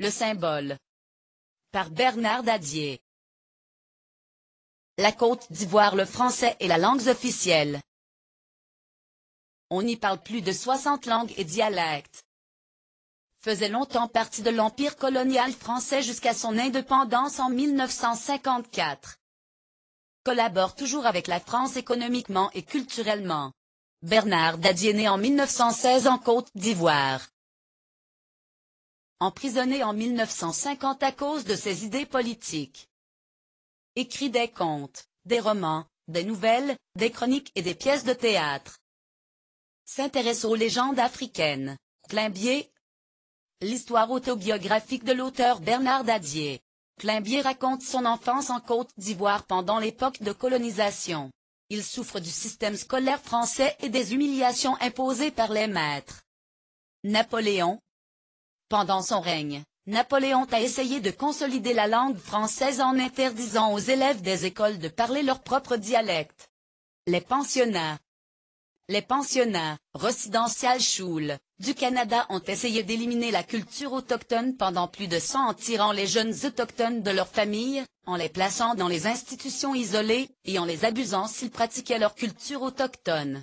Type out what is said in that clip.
Le symbole. Par Bernard Dadier. La Côte d'Ivoire le français et la langue officielle. On y parle plus de 60 langues et dialectes. Faisait longtemps partie de l'Empire colonial français jusqu'à son indépendance en 1954. Collabore toujours avec la France économiquement et culturellement. Bernard Dadier né en 1916 en Côte d'Ivoire emprisonné en 1950 à cause de ses idées politiques. Écrit des contes, des romans, des nouvelles, des chroniques et des pièces de théâtre. S'intéresse aux légendes africaines. Climbier. L'histoire autobiographique de l'auteur Bernard Dadier. Climbier raconte son enfance en Côte d'Ivoire pendant l'époque de colonisation. Il souffre du système scolaire français et des humiliations imposées par les maîtres. Napoléon, pendant son règne, Napoléon a essayé de consolider la langue française en interdisant aux élèves des écoles de parler leur propre dialecte. Les pensionnats Les pensionnats, résidentiels schools du Canada ont essayé d'éliminer la culture autochtone pendant plus de 100 en tirant les jeunes autochtones de leur famille, en les plaçant dans les institutions isolées, et en les abusant s'ils pratiquaient leur culture autochtone.